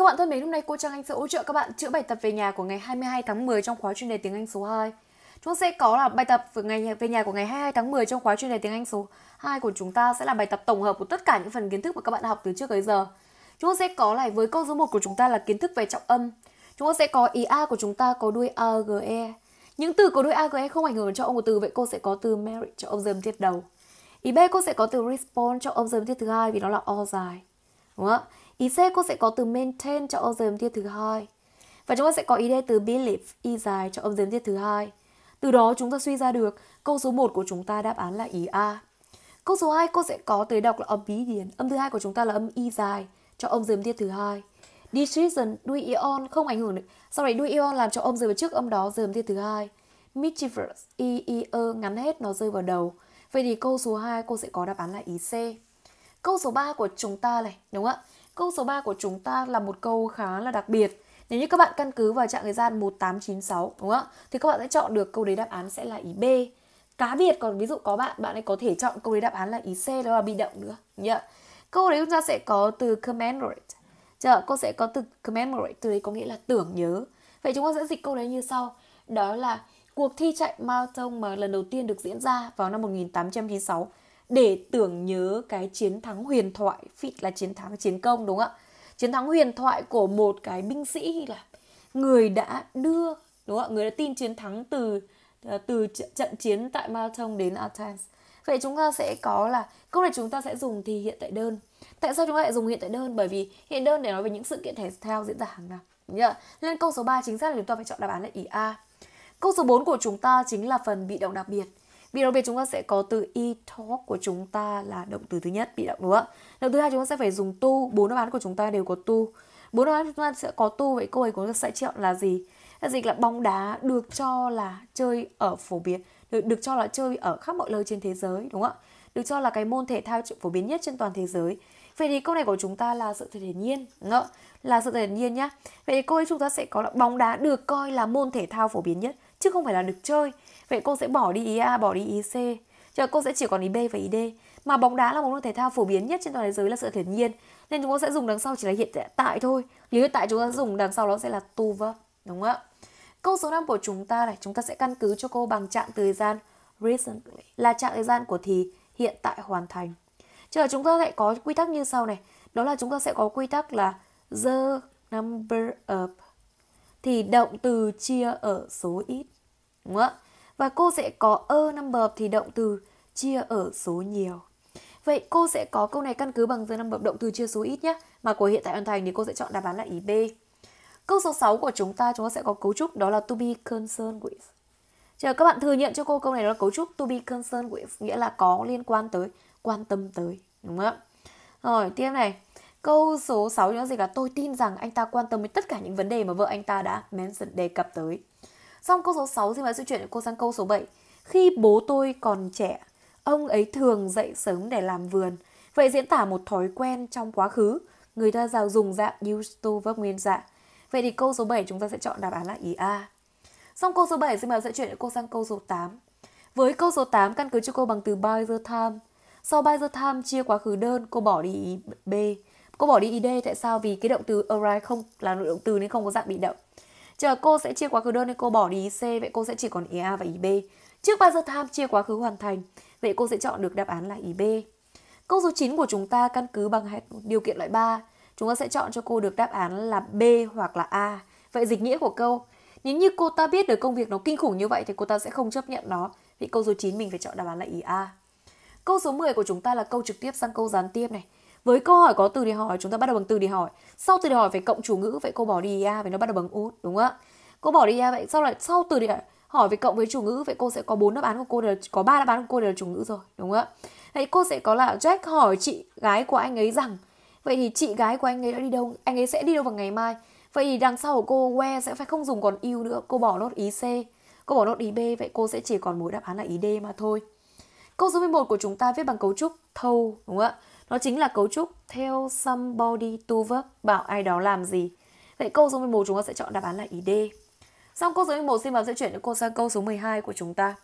Các bạn thân mến, hôm nay cô Trang Anh sẽ hỗ trợ các bạn chữa bài tập về nhà của ngày 22 tháng 10 trong khóa chuyên đề tiếng Anh số 2. Chúng sẽ có là bài tập về ngày về nhà của ngày 22 tháng 10 trong khóa chuyên đề tiếng Anh số 2 của chúng ta sẽ là bài tập tổng hợp của tất cả những phần kiến thức mà các bạn học từ trước tới giờ. Chúng sẽ có lại với câu số 1 của chúng ta là kiến thức về trọng âm. Chúng sẽ có ý A của chúng ta có đuôi a g e Những từ có đuôi a g e không ảnh hưởng cho ông của từ vậy cô sẽ có từ marriage cho ông dâm tiết đầu. Ý B cô sẽ có từ respond cho ông dâm tiết thứ hai vì nó là o dài. Đúng không ạ? Ý C cô sẽ có từ maintain cho ô giới tiết thứ hai. Và chúng ta sẽ có ý D từ believe, y dài cho âm giới tiết thứ hai. Từ đó chúng ta suy ra được câu số 1 của chúng ta đáp án là ý A. Câu số 2 cô sẽ có tới đọc là obedient. Âm thứ hai của chúng ta là âm y dài cho âm giới tiết thứ hai. Decision đuôi ion không ảnh hưởng được. Sau này đuôi ion làm cho âm rơi vào trước âm đó rơi tiết thứ hai. Mischievous i i e ngắn hết nó rơi vào đầu. Vậy thì câu số 2 cô sẽ có đáp án là ý C. Câu số 3 của chúng ta này, đúng không ạ? Câu số 3 của chúng ta là một câu khá là đặc biệt. Nếu như các bạn căn cứ vào trạng thời gian 1896 đúng không ạ? Thì các bạn sẽ chọn được câu đấy đáp án sẽ là ý B. Cá biệt còn ví dụ có bạn bạn ấy có thể chọn câu đấy đáp án là ý C đó là bị động nữa. Nhá. Câu đấy chúng ta sẽ có từ commemorate. Chờ cô sẽ có từ commemorate từ đấy có nghĩa là tưởng nhớ. Vậy chúng ta sẽ dịch câu đấy như sau. Đó là cuộc thi chạy marathon mà lần đầu tiên được diễn ra vào năm 1896 để tưởng nhớ cái chiến thắng huyền thoại fit là chiến thắng chiến công đúng không ạ chiến thắng huyền thoại của một cái binh sĩ là người đã đưa đúng không ạ người đã tin chiến thắng từ ờ, từ trận chiến tại Marathon đến Athens vậy chúng ta sẽ có là câu này chúng ta sẽ dùng thì hiện tại đơn tại sao chúng ta lại dùng hiện tại đơn bởi vì hiện đơn để nói về những sự kiện thể thao diễn ra hàng năm nhá nên câu số 3 chính xác là chúng ta phải chọn đáp án là ý A câu số 4 của chúng ta chính là phần bị động đặc biệt vì biệt chúng ta sẽ có từ e-talk của chúng ta là động từ thứ nhất bị động đúng không ạ? Động thứ hai chúng ta sẽ phải dùng tu, bốn đáp án của chúng ta đều có tu. Bốn đáp án chúng ta sẽ có tu vậy cô ấy có sẽ chọn là gì? Là dịch là bóng đá được cho là chơi ở phổ biến, được, được cho là chơi ở khắp mọi nơi trên thế giới đúng không ạ? Được cho là cái môn thể thao phổ biến nhất trên toàn thế giới. Vậy thì câu này của chúng ta là sự thể hiển nhiên, đúng là sự thể hiển nhiên nhá. Vậy thì cô ấy chúng ta sẽ có là bóng đá được coi là môn thể thao phổ biến nhất chứ không phải là được chơi. Vậy cô sẽ bỏ đi ý A, bỏ đi ý C. Chờ cô sẽ chỉ còn ý B và ý D. Mà bóng đá là một môn thể thao phổ biến nhất trên toàn thế giới là sự hiển nhiên. Nên chúng ta sẽ dùng đằng sau chỉ là hiện tại thôi. Lý hiện tại chúng ta dùng đằng sau đó sẽ là tu vơ, đúng không ạ? Câu số 5 của chúng ta này, chúng ta sẽ căn cứ cho cô bằng trạng thời gian recently là trạng thời gian của thì hiện tại hoàn thành. Chứ là chúng ta lại có quy tắc như sau này. Đó là chúng ta sẽ có quy tắc là the number of thì động từ chia ở số ít. Đúng không ạ? Và cô sẽ có a number of thì động từ chia ở số nhiều. Vậy cô sẽ có câu này căn cứ bằng the number of động từ chia số ít nhé. Mà của hiện tại hoàn thành thì cô sẽ chọn đáp án là ý B. Câu số 6 của chúng ta chúng ta sẽ có cấu trúc đó là to be concerned with. Chờ các bạn thừa nhận cho cô câu này đó là cấu trúc to be concerned with nghĩa là có liên quan tới quan tâm tới đúng không ạ rồi tiếp này câu số 6 nữa gì cả tôi tin rằng anh ta quan tâm đến tất cả những vấn đề mà vợ anh ta đã mention đề cập tới xong câu số 6 xin mời sự chuyển cô sang câu số 7 khi bố tôi còn trẻ ông ấy thường dậy sớm để làm vườn vậy diễn tả một thói quen trong quá khứ người ta giàu dùng dạng used to verb nguyên dạng vậy thì câu số 7 chúng ta sẽ chọn đáp án là ý A xong câu số 7 xin mời sẽ chuyển cô sang câu số 8 với câu số 8 căn cứ cho cô bằng từ by the time sau 3 giờ time chia quá khứ đơn, cô bỏ đi ý B. Cô bỏ đi ý D tại sao? Vì cái động từ arrive không là động từ nên không có dạng bị động. Chờ cô sẽ chia quá khứ đơn nên cô bỏ đi ý C, vậy cô sẽ chỉ còn ý A và ý B. Trước 3 giờ time chia quá khứ hoàn thành, vậy cô sẽ chọn được đáp án là ý B. Câu số 9 của chúng ta căn cứ bằng điều kiện loại 3. Chúng ta sẽ chọn cho cô được đáp án là B hoặc là A. Vậy dịch nghĩa của câu nếu như cô ta biết được công việc nó kinh khủng như vậy thì cô ta sẽ không chấp nhận nó. Vì câu số 9 mình phải chọn đáp án là ý A. Câu số 10 của chúng ta là câu trực tiếp sang câu gián tiếp này. Với câu hỏi có từ để hỏi, chúng ta bắt đầu bằng từ để hỏi. Sau từ để hỏi phải cộng chủ ngữ, vậy cô bỏ đi a vậy nó bắt đầu bằng út, đúng không ạ? Cô bỏ đi a vậy sau lại sau từ để hỏi phải cộng với chủ ngữ vậy cô sẽ có bốn đáp án của cô đều có ba đáp án của cô đều là chủ ngữ rồi, đúng không ạ? Vậy cô sẽ có là Jack hỏi chị gái của anh ấy rằng Vậy thì chị gái của anh ấy đã đi đâu? Anh ấy sẽ đi đâu vào ngày mai? Vậy thì đằng sau của cô where sẽ phải không dùng còn yêu nữa, cô bỏ nốt ý C, cô bỏ nốt ý B, vậy cô sẽ chỉ còn mỗi đáp án là ý D mà thôi. Câu số 11 của chúng ta viết bằng cấu trúc thâu, đúng không ạ? Nó chính là cấu trúc tell somebody to verb, bảo ai đó làm gì. Vậy câu số 11 chúng ta sẽ chọn đáp án là ý D. Xong câu số 11 xin bạn sẽ chuyển đến cô sang câu số 12 của chúng ta.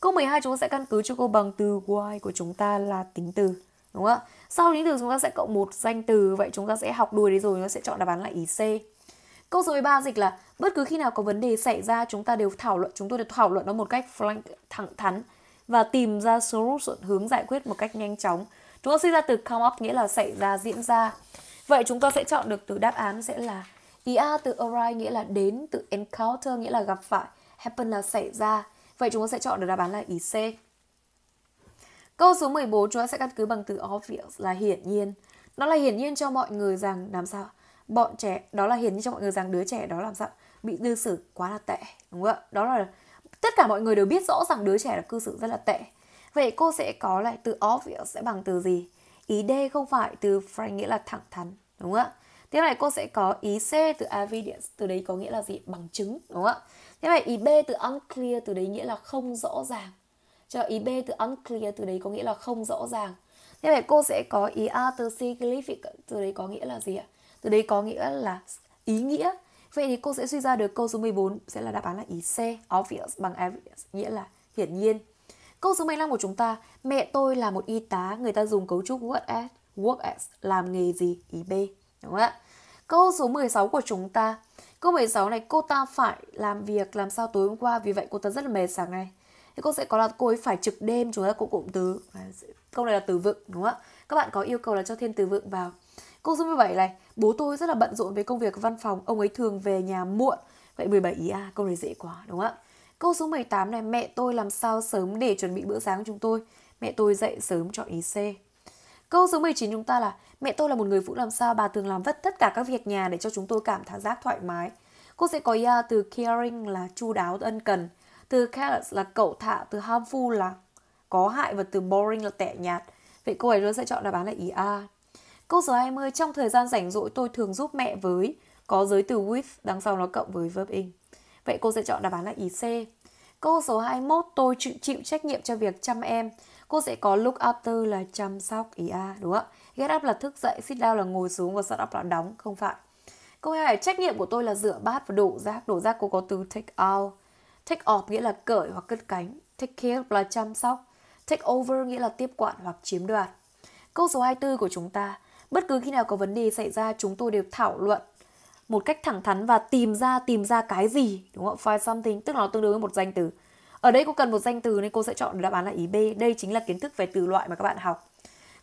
Câu 12 chúng ta sẽ căn cứ cho câu bằng từ why của chúng ta là tính từ. Đúng không ạ? Sau tính từ chúng ta sẽ cộng một danh từ. Vậy chúng ta sẽ học đuôi đấy rồi nó sẽ chọn đáp án là ý C. Câu số 13 dịch là bất cứ khi nào có vấn đề xảy ra chúng ta đều thảo luận, chúng tôi đều thảo luận nó một cách frank, thẳng thắn và tìm ra số hướng giải quyết một cách nhanh chóng. Chúng ta suy ra từ come up nghĩa là xảy ra, diễn ra. Vậy chúng ta sẽ chọn được từ đáp án sẽ là ia A từ arrive nghĩa là đến, từ encounter nghĩa là gặp phải, happen là xảy ra. Vậy chúng ta sẽ chọn được đáp án là ý C. Câu số 14 chúng ta sẽ căn cứ bằng từ obvious là hiển nhiên. Nó là hiển nhiên cho mọi người rằng làm sao? Bọn trẻ, đó là hiển nhiên cho mọi người rằng đứa trẻ đó làm sao? Bị dư xử quá là tệ, đúng không ạ? Đó là tất cả mọi người đều biết rõ rằng đứa trẻ là cư xử rất là tệ vậy cô sẽ có lại từ obvious sẽ bằng từ gì ý D không phải từ frank nghĩa là thẳng thắn đúng không ạ Thế này cô sẽ có ý C từ evidence, từ đấy có nghĩa là gì? Bằng chứng, đúng không ạ? Thế này ý B từ unclear, từ đấy nghĩa là không rõ ràng. Cho ý B từ unclear, từ đấy có nghĩa là không rõ ràng. Thế này cô sẽ có ý A từ significant, từ đấy có nghĩa là gì ạ? Từ đấy có nghĩa là ý nghĩa. Vậy thì cô sẽ suy ra được câu số 14 sẽ là đáp án là ý C, obvious bằng obvious, nghĩa là hiển nhiên. Câu số 15 của chúng ta, mẹ tôi là một y tá, người ta dùng cấu trúc work as, work as, làm nghề gì? Ý B, đúng không ạ? Câu số 16 của chúng ta, câu 16 này cô ta phải làm việc làm sao tối hôm qua, vì vậy cô ta rất là mệt sáng nay. Thì cô sẽ có là cô ấy phải trực đêm, chúng ta cũng cụm từ. Câu này là từ vựng, đúng không ạ? Các bạn có yêu cầu là cho thêm từ vựng vào. Câu số 17 này, bố tôi rất là bận rộn với công việc văn phòng, ông ấy thường về nhà muộn. Vậy 17 ý à, câu này dễ quá đúng không ạ? Câu số 18 này, mẹ tôi làm sao sớm để chuẩn bị bữa sáng chúng tôi? Mẹ tôi dậy sớm chọn ý C. Câu số 19 chúng ta là mẹ tôi là một người phụ làm sao bà thường làm vất tất cả các việc nhà để cho chúng tôi cảm thấy giác thoải mái. Cô sẽ có ý à, từ caring là chu đáo ân cần, từ careless là cậu thả, từ harmful là có hại và từ boring là tẻ nhạt. Vậy cô ấy nó sẽ chọn đáp án là ý A Câu số 20, trong thời gian rảnh rỗi tôi thường giúp mẹ với có giới từ with đằng sau nó cộng với verb in. Vậy cô sẽ chọn đáp án là ý C. Câu số 21, tôi chịu, chịu trách nhiệm cho việc chăm em. Cô sẽ có look after là chăm sóc ý a đúng không ạ? Get up là thức dậy, sit down là ngồi xuống và shut up là đóng, không phải. Câu hai là trách nhiệm của tôi là rửa bát và đổ rác. Đổ rác cô có từ take out. Take off nghĩa là cởi hoặc cất cánh. Take care là chăm sóc. Take over nghĩa là tiếp quản hoặc chiếm đoạt. Câu số 24 của chúng ta, Bất cứ khi nào có vấn đề xảy ra chúng tôi đều thảo luận một cách thẳng thắn và tìm ra tìm ra cái gì đúng không? Find something tức là nó tương đương với một danh từ. Ở đây cô cần một danh từ nên cô sẽ chọn đáp án là ý B. Đây chính là kiến thức về từ loại mà các bạn học.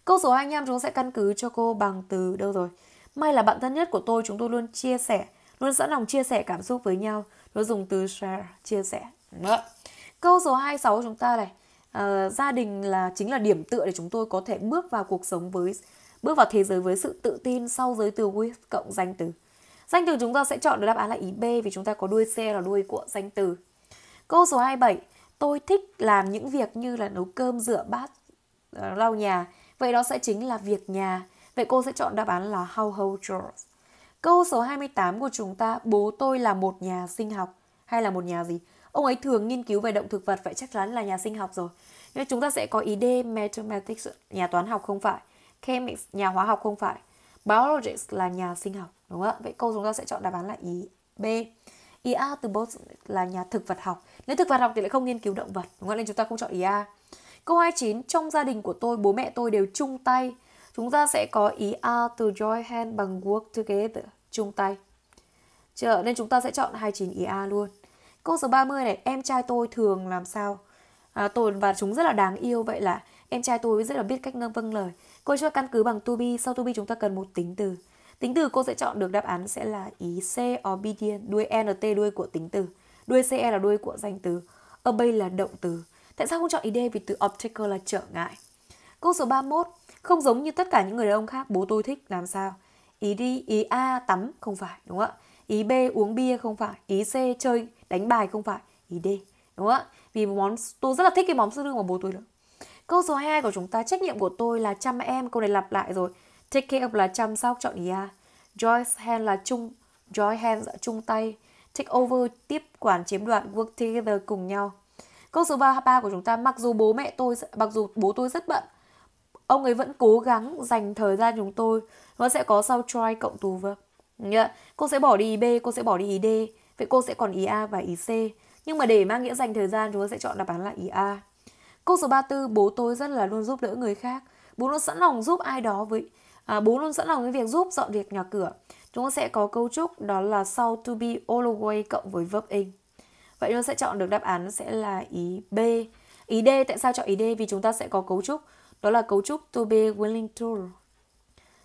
Câu số 25 chúng sẽ căn cứ cho cô bằng từ đâu rồi? May là bạn thân nhất của tôi chúng tôi luôn chia sẻ, luôn sẵn lòng chia sẻ cảm xúc với nhau. Nó dùng từ share, chia sẻ. Đó. Câu số 26 chúng ta này, uh, gia đình là chính là điểm tựa để chúng tôi có thể bước vào cuộc sống với Bước vào thế giới với sự tự tin sau giới từ with cộng danh từ. Danh từ chúng ta sẽ chọn được đáp án là ý B vì chúng ta có đuôi C là đuôi của danh từ. Câu số 27. Tôi thích làm những việc như là nấu cơm, rửa bát, ờ, lau nhà. Vậy đó sẽ chính là việc nhà. Vậy cô sẽ chọn đáp án là household chores. Câu số 28 của chúng ta, bố tôi là một nhà sinh học hay là một nhà gì? Ông ấy thường nghiên cứu về động thực vật, vậy chắc chắn là nhà sinh học rồi. Nhưng chúng ta sẽ có ý D, mathematics, nhà toán học không phải. Chemics nhà hóa học không phải. Biologist là nhà sinh học, đúng không ạ? Vậy câu chúng ta sẽ chọn đáp án là ý B. IA từ bot là nhà thực vật học. Nếu thực vật học thì lại không nghiên cứu động vật, đúng không? Nên chúng ta không chọn ý A. Câu 29, trong gia đình của tôi, bố mẹ tôi đều chung tay. Chúng ta sẽ có ý A từ join hand bằng work together, chung tay. Chờ nên chúng ta sẽ chọn 29 ý A luôn. Câu số 30 này, em trai tôi thường làm sao? À, tôi và chúng rất là đáng yêu, vậy là Em trai tôi rất là biết cách vâng lời. Cô cho căn cứ bằng to be, sau to be chúng ta cần một tính từ. Tính từ cô sẽ chọn được đáp án sẽ là ý C obedient, đuôi NT đuôi của tính từ. Đuôi CE là đuôi của danh từ. Obey là động từ. Tại sao không chọn ý D vì từ obstacle là trở ngại? Câu số 31, không giống như tất cả những người đàn ông khác bố tôi thích làm sao? Ý đi, ý A tắm không phải, đúng không ạ? Ý B uống bia không phải, ý C chơi đánh bài không phải, ý D, đúng không ạ? Vì món tôi rất là thích cái món sữa đương mà bố tôi nữa Câu số 2 của chúng ta trách nhiệm của tôi là chăm em, câu này lặp lại rồi. Take care of là chăm sóc, chọn ý A. Joy's hand là chung, joy hands dạ là chung tay. Take over tiếp quản chiếm đoạt, work together cùng nhau. Câu số 33 của chúng ta mặc dù bố mẹ tôi mặc dù bố tôi rất bận, ông ấy vẫn cố gắng dành thời gian chúng tôi. Nó sẽ có sau try cộng to verb. Yeah. Cô sẽ bỏ đi ý B, cô sẽ bỏ đi ý D. Vậy cô sẽ còn ý A và ý C. Nhưng mà để mang nghĩa dành thời gian chúng ta sẽ chọn đáp án là ý A. Câu số 34, bố tôi rất là luôn giúp đỡ người khác. Bố luôn sẵn lòng giúp ai đó với à, bố luôn sẵn lòng với việc giúp dọn việc nhà cửa. Chúng ta sẽ có cấu trúc đó là sau to be always cộng với verb in. Vậy chúng ta sẽ chọn được đáp án sẽ là ý B. Ý D tại sao chọn ý D? Vì chúng ta sẽ có cấu trúc đó là cấu trúc to be willing to.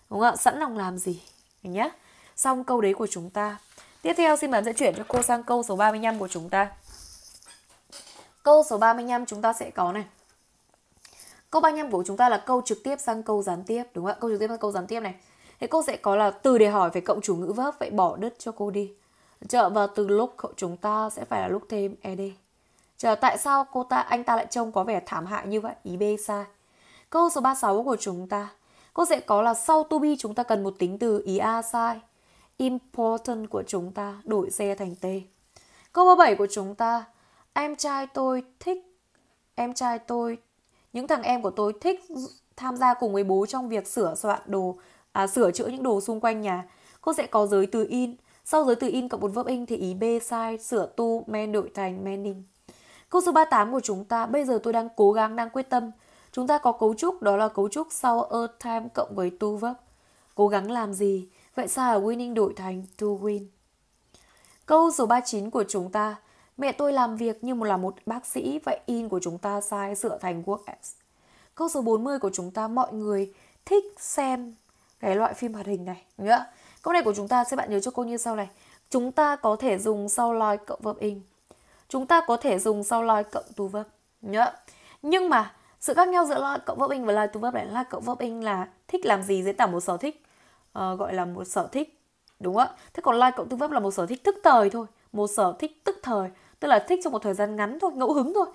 Đúng không ạ? Sẵn lòng làm gì? Mình nhé. Xong câu đấy của chúng ta. Tiếp theo xin bạn sẽ chuyển cho cô sang câu số 35 của chúng ta. Câu số 35 chúng ta sẽ có này. Câu 35 của chúng ta là câu trực tiếp sang câu gián tiếp, đúng không ạ? Câu trực tiếp sang câu gián tiếp này. Thế cô sẽ có là từ để hỏi về cộng chủ ngữ verb vậy bỏ đứt cho cô đi. Chợ và từ lúc chúng ta sẽ phải là lúc thêm ed. Chờ tại sao cô ta anh ta lại trông có vẻ thảm hại như vậy? Ý B sai. Câu số 36 của chúng ta. Cô sẽ có là sau to be chúng ta cần một tính từ ý A sai. Important của chúng ta đổi xe thành T. Câu 37 của chúng ta em trai tôi thích em trai tôi những thằng em của tôi thích tham gia cùng với bố trong việc sửa soạn đồ à, sửa chữa những đồ xung quanh nhà cô sẽ có giới từ in sau giới từ in cộng một verb in thì ý b sai sửa tu men đổi thành mening câu số 38 của chúng ta bây giờ tôi đang cố gắng đang quyết tâm chúng ta có cấu trúc đó là cấu trúc sau a time cộng với tu verb cố gắng làm gì vậy sao ở winning đổi thành to win câu số 39 của chúng ta Mẹ tôi làm việc như một là một bác sĩ, vậy in của chúng ta sai sửa thành work as. Câu số 40 của chúng ta mọi người thích xem cái loại phim hoạt hình này, đúng Câu này của chúng ta sẽ bạn nhớ cho cô như sau này. Chúng ta có thể dùng sau loi cộng verb in. Chúng ta có thể dùng sau loi cộng to verb. Nhớ. Nhưng mà sự khác nhau giữa loi cộng verb in và loi to verb này là cộng verb in là thích làm gì diễn tả một sở thích uh, gọi là một sở thích đúng không ạ thế còn like cộng tư verb là một sở thích tức thời thôi một sở thích tức thời tức là thích trong một thời gian ngắn thôi ngẫu hứng thôi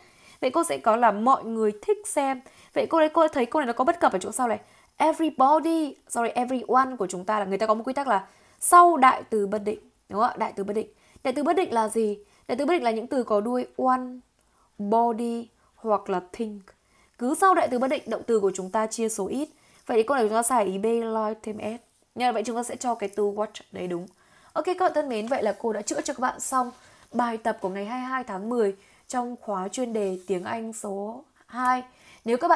vậy cô sẽ có là mọi người thích xem vậy cô đấy cô thấy cô này nó có bất cập ở chỗ sau này everybody sorry everyone của chúng ta là người ta có một quy tắc là sau đại từ bất định đúng không ạ đại từ bất định đại từ bất định là gì đại từ bất định là những từ có đuôi one body hoặc là think cứ sau đại từ bất định động từ của chúng ta chia số ít vậy thì cô này chúng ta xài ý b like thêm s nhờ vậy chúng ta sẽ cho cái từ watch đấy đúng ok các bạn thân mến vậy là cô đã chữa cho các bạn xong bài tập của ngày 22 tháng 10 trong khóa chuyên đề tiếng Anh số 2. Nếu các bạn